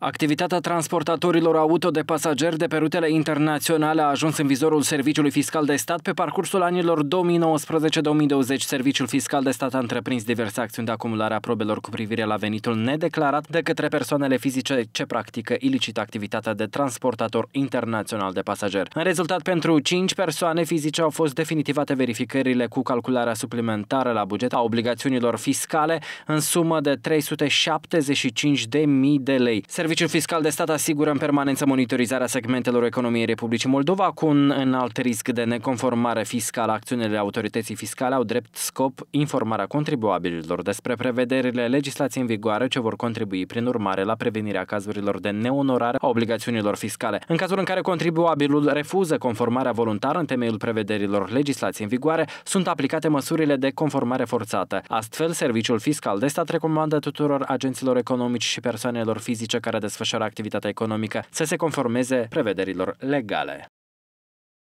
Activitatea transportatorilor auto de pasageri de pe rutele internaționale a ajuns în vizorul Serviciului Fiscal de Stat pe parcursul anilor 2019-2020. Serviciul Fiscal de Stat a întreprins diverse acțiuni de acumulare a probelor cu privire la venitul nedeclarat de către persoanele fizice ce practică ilicit activitatea de transportator internațional de pasageri. În rezultat, pentru 5 persoane fizice au fost definitivate verificările cu calcularea suplimentară la buget a obligațiunilor fiscale în sumă de 375.000 de lei. Serviciul Fiscal de Stat asigură în permanență monitorizarea segmentelor economiei Republicii Moldova cu un înalt risc de neconformare fiscală. Acțiunile autorității fiscale au drept scop informarea contribuabililor despre prevederile legislației în vigoare ce vor contribui prin urmare la prevenirea cazurilor de neonorare a obligațiunilor fiscale. În cazul în care contribuabilul refuză conformarea voluntară în temeiul prevederilor legislației în vigoare, sunt aplicate măsurile de conformare forțată. Astfel, Serviciul Fiscal de Stat recomandă tuturor agenților economici și persoanelor fizice care desfășoară activitatea economică să se conformeze prevederilor legale.